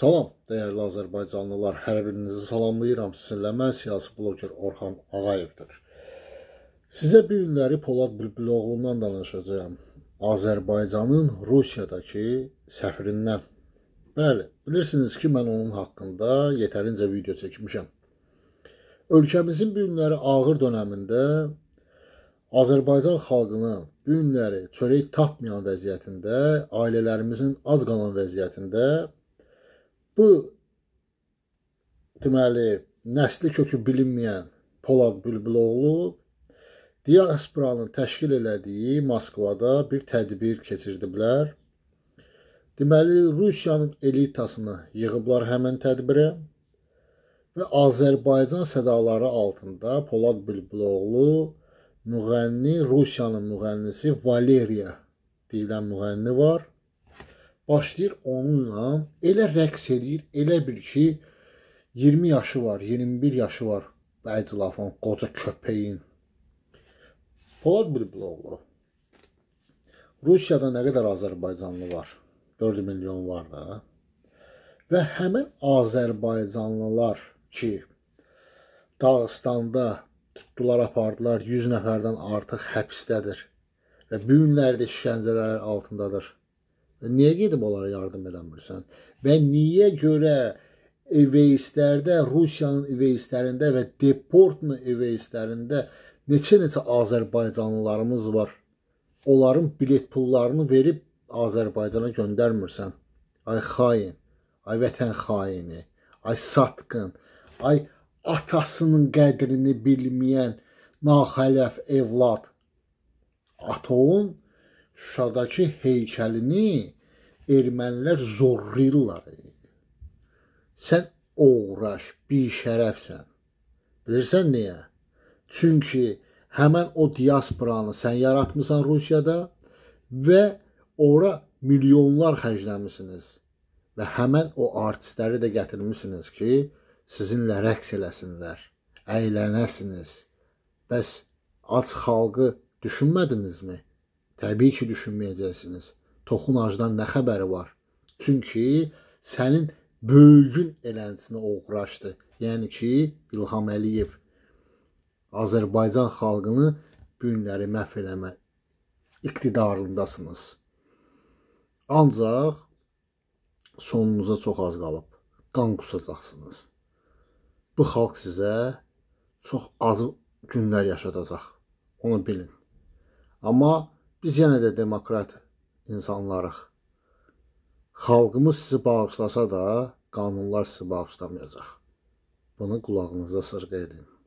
Salam, dəyərli Azərbaycanlılar, hər birinizi salamlayıram. Sizinlə mən siyasi bloger Orxan Ağayevdir. Sizə bu günləri Polad Bülbüloğlu'ndan danışacağam. Azərbaycanın Rusiyadakı səfirindən. Bəli, bilirsiniz ki, mən onun haqqında yetərincə video çəkmişəm. Ölkəmizin bu günləri ağır dönəmində Azərbaycan xalqını bu günləri çörək tapmayan vəziyyətində, ailələrimizin ac qalan vəziyyətində Bu deməli nəsli kökü bilinməyən Polad Bülbüloğlu diasporanın təşkil elədiyi Moskvada bir tədbir keçirdiblər. Deməli Rusiyanın elitasını yığıblar həmin tədbirə və Azərbaycan sədaları altında Polad Bülbüloğlu müğənni Rusiyanın müğənnisi Valeriya deyilən müğənni var başlayır onunla elə rəqs eləyir, elə bil ki 20 yaşı var, 21 yaşı var. Bəzi lafın qoca köpəyin. Polad Bulbuloğlu. Rusiyada nə qədər Azərbaycanlı var? 4 milyon var da. Və həmin Azərbaycanlılar ki Dağıstanda tutdular, apardılar, 100 nəfərdən artıq həbsdədir və bu günlərdə işgəncələr altındadır. Niyə gedib onlara yardım eləmirsən? Və niyə görə eveistlərdə, Rusiyanın eveistlərində və deportlu eveistlərində neçə-neçə Azərbaycanlılarımız var? Onların bilet pullarını verib Azərbaycana göndərmirsən. Ay xain, ay vətən xaini, ay satqın, ay atasının qədrini bilməyən naxələf evlad. Atoğun Şuşadakı heykəlini ermənilər zorlayırlar. Sən oğraş, bir şərəfsən. Bilirsən niyə? Çünki həmən o diasporanı sən yaratmısan Rusiyada və ora milyonlar xərcləmisiniz. Və həmən o artistləri də gətirmisiniz ki, sizinlə rəqs eləsinlər, əylənəsiniz. Bəs ac xalqı düşünmədinizmi? Təbii ki, düşünməyəcəksiniz. Toxun ağacdan nə xəbəri var? Çünki sənin böyüyün elənçinə uğraşdı. Yəni ki, İlham Əliyev Azərbaycan xalqını günləri məhv eləmə iqtidarındasınız. Ancaq sonunuza çox az qalıb. Qan qusacaqsınız. Bu xalq sizə çox acı günlər yaşadacaq. Onu bilin. Amma Biz yenə də demokrat insanlarıq. Xalqımız sizi bağışlasa da, qanunlar sizi bağışlamayacaq. Bunu qulağınıza sırğa edin.